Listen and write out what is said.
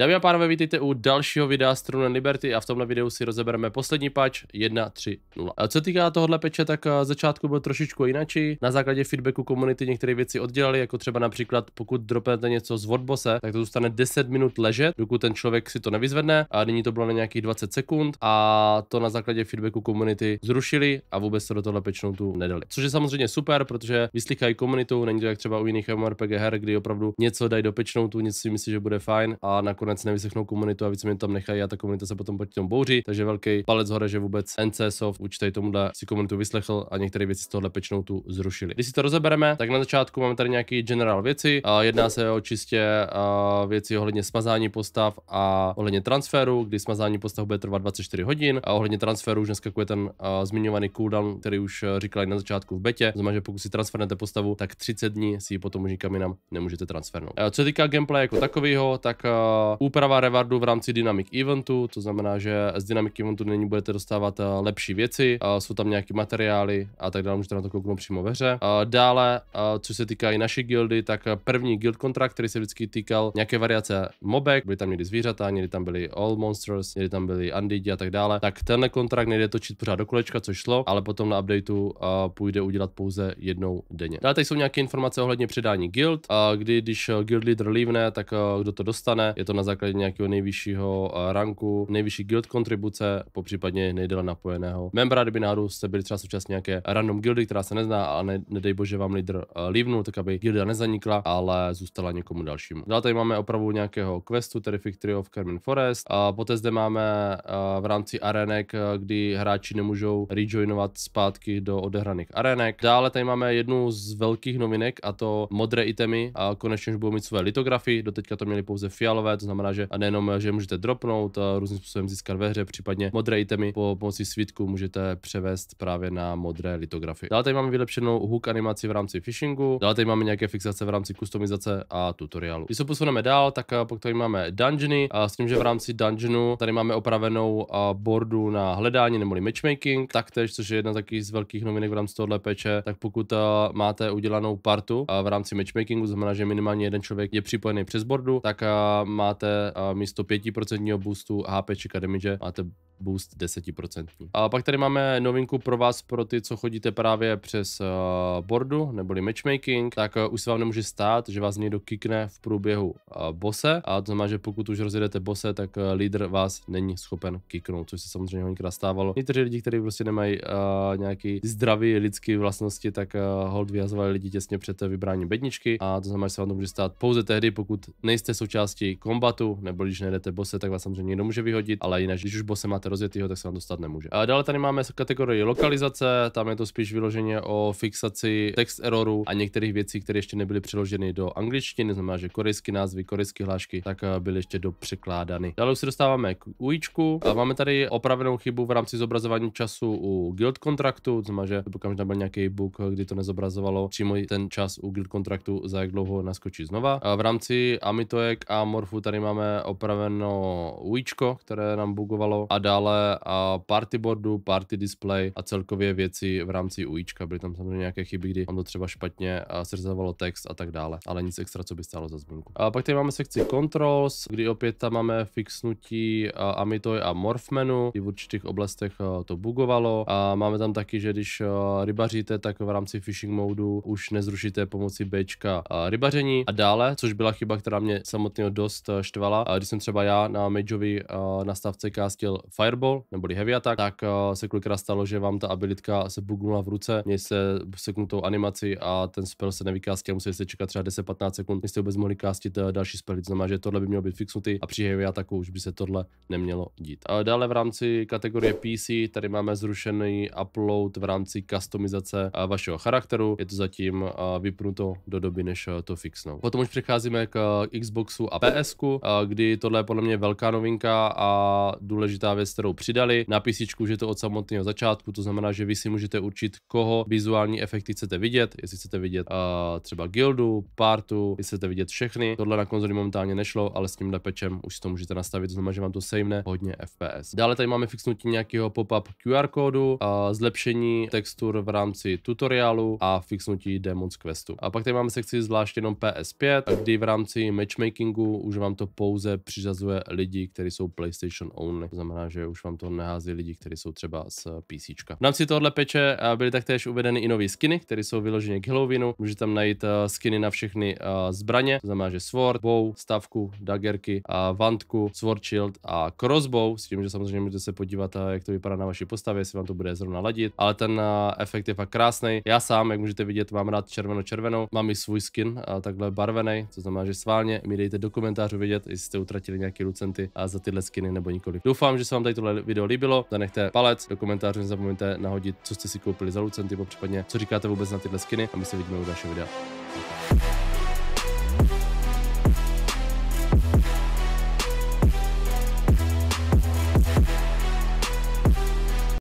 Dámy a pánové, vítejte u dalšího videa z Liberty a v tomhle videu si rozebereme poslední patch 1.3.0. A co týká tohohle peče, tak eh, začátku byl trošičku jinačí. Na základě feedbacku komunity některé věci oddělali, jako třeba například pokud dropnete něco z vodbose, tak to zůstane 10 minut ležet, dokud ten člověk si to nevyzvedne. A nyní to bylo na nějakých 20 sekund a to na základě feedbacku komunity zrušili a vůbec se to do tohle tu nedali. Což je samozřejmě super, protože vyslychají komunitu, není to jak třeba u jiných MRPG her, kdy opravdu něco dají do tu, něco si myslí, že bude fajn a nakonec nakonec nevysechnou komunitu a mě tam nechají a ta komunita se potom proti tomu bouří. Takže velký palec hore, že vůbec NCSoft určitě tomuhle si komunitu vyslechl a některé věci z tohle pečnou tu zrušili. Když si to rozebereme, tak na začátku máme tady nějaký generál věci. A jedná se o čistě a věci ohledně smazání postav a ohledně transferu, kdy smazání postav bude trvat 24 hodin a ohledně transferu už neskakuje ten a, zmiňovaný cooldown, který už e, říkali na začátku v betě. Znamená, že pokud si transfernete postavu, tak 30 dní si ji potom už nikam jinam nemůžete transfernout. A, e, co se týká gameplay jako takového, tak e, Úprava rewardu v rámci Dynamic Eventu, to znamená, že z Dynamic Eventu nyní budete dostávat eh, lepší věci, eh, jsou tam nějaké materiály a tak dále, můžete na to kouknout přímo ve hře. Eh, dále, co se týká i naší guildy, tak první guild kontrakt, který se vždycky týkal nějaké variace mobek, byly tam někdy zvířata, někdy tam byly All Monsters, někdy tam byly Undead a tak dále, tak tenhle kontrakt nejde točit pořád do kolečka, což šlo, ale potom na updateu půjde udělat pouze jednou denně. Dále tady jsou nějaké informace ohledně předání guild, kdy když guild leader lívne, tak kdo to dostane, je to na základě nějakého nejvyššího eh, ranku, nejvyšší guild kontribuce, popřípadně nejdéle napojeného membra, kdyby náhodou jste byli třeba součást nějaké random guildy, která se nezná a ne, nedej bože vám lídr uh, tak aby guilda nezanikla, ale zůstala někomu dalšímu. Dále tady máme opravu nějakého questu, Terrific Trio of Carmen Forest, a poté zde máme uh, v rámci arenek, kdy hráči nemůžou rejoinovat zpátky do odehraných arenek. Dále tady máme jednu z velkých novinek a to modré itemy a konečně už budou mít své litografy, doteďka to měli pouze fialové, to znamená, že a nejenom, že můžete dropnout a různým způsobem získat ve hře, případně modré itemy po pomocí svítku můžete převést právě na modré litografy. Dále tady máme vylepšenou hook animaci v rámci phishingu, dále tady máme nějaké fixace v rámci customizace a tutoriálu. Když se posuneme dál, tak eh, pak tady máme dungeony a s tím, že v rámci dungeonu tady máme opravenou eh, bordu na hledání nebo matchmaking, taktéž, což je jedna z takových z velkých novinek v rámci tohle peče, tak pokud eh, máte udělanou partu v rámci matchmakingu, znamená, že minimálně jeden člověk je připojený přes bordu, tak máte máte místo 5% boostu HP či damage máte boost 10%. A pak tady máme novinku pro vás, pro ty, co chodíte právě přes uh, eh, boardu, neboli matchmaking, tak uh, už se vám nemůže stát, že vás někdo kikne v průběhu uh, bose, a to znamená, že pokud už rozjedete bose, tak uh, lídr vás není schopen kiknout, což se samozřejmě někdy stávalo. Někteří lidi, kteří prostě nemají uh, nějaký zdravý lidský vlastnosti, tak uh, hold vyhazovali lidi těsně před vybráním bedničky a to znamená, že se vám to může stát pouze tehdy, pokud nejste součástí kombatu, nebo když nejdete bose, tak vás samozřejmě někdo může vyhodit, ale jinak, když už bose máte rozjetýho, tak se vám dostat nemůže. A dále tady máme kategorii lokalizace, tam je to spíš vyloženě o fixaci text erroru a některých věcí, které ještě nebyly přeloženy do angličtiny, znamená, že korejské názvy, korejské hlášky, tak eh, byly ještě dopřekládány. Dále už se dostáváme k UIčku. Máme tady opravenou chybu v rámci zobrazování času u guild kontraktu, znamená, že pokud tam byl nějaký bug, kdy to nezobrazovalo přímo ten čas u guild kontraktu, za jak dlouho naskočí znova. A v rámci Amitoek a Morfu tady máme opraveno UIčko, které nám bugovalo a dále ale a boardu, party display a celkově věci v rámci UIčka. Byly tam samozřejmě nějaké chyby, kdy on to třeba špatně srzavalo text a tak dále, ale nic extra, co by stálo za zmínku. A pak tady máme sekci controls, kdy opět tam máme fixnutí amitoy a Morph menu, kdy v určitých oblastech to bugovalo. A máme tam taky, že když rybaříte, tak v rámci fishing modu už nezrušíte pomocí B rybaření a dále, což byla chyba, která mě samotného dost štvala. Když jsem třeba já na Mageovi na stavce kástil Fire Fireball, neboli Heavy Attack, tak eh, se kolikrát stalo, že vám ta abilitka se bugnula v ruce, měli se seknutou animaci a ten spell se nevykástil, museli jste čekat třeba 10-15 sekund, jste vůbec mohli kástit eh, další to Znamená, že tohle by mělo být fixnutý a při Heavy Attacku už by se tohle nemělo dít. A dále v rámci kategorie PC tady máme zrušený upload v rámci customizace eh, vašeho charakteru. Je to zatím vypnuto do doby, než to fixnou. Potom už přecházíme k Xboxu a PSku, kdy tohle je podle mě velká novinka a důležitá věc, kterou přidali na písničku, že to od samotného začátku, to znamená, že vy si můžete určit, koho vizuální efekty chcete vidět, jestli chcete vidět uh, třeba guildu, partu, jestli chcete vidět všechny. Tohle na konzoli momentálně nešlo, ale s tímhle pečem už to můžete nastavit, to znamená, že vám to sejmne hodně FPS. Dále tady máme fixnutí nějakého pop-up QR kódu, uh, zlepšení textur v rámci tutoriálu a fixnutí Demon's Questu. A pak tady máme sekci zvlášť jenom PS5, kdy v rámci matchmakingu už vám to pouze přiřazuje lidi, kteří jsou PlayStation only. To znamená, že že už vám to nehází lidi, kteří jsou třeba z PC. V rámci tohle peče eh, byly taktéž uvedeny i nové skiny, které jsou vyloženě k Halloweenu. Můžete tam najít eh, skiny na všechny eh, zbraně, to znamená, že sword, bow, stavku, daggerky, vantku, sword shield a crossbow, s tím, že samozřejmě můžete se podívat, jak to vypadá na vaší postavě, jestli vám to bude zrovna ladit, ale ten efekt je fakt krásný. Já sám, jak můžete vidět, mám rád červeno-červenou, mám i svůj skin takhle barvený, to znamená, že sválně mi dejte do komentářů vědět, jestli jste utratili nějaké lucenty za tyhle skiny nebo nikoli. Doufám, že se vám tady tohle video líbilo, zanechte palec, do komentářů nezapomeňte nahodit, co jste si koupili za lucenty, popřípadně co říkáte vůbec na tyhle skiny a my se vidíme u dalšího videa.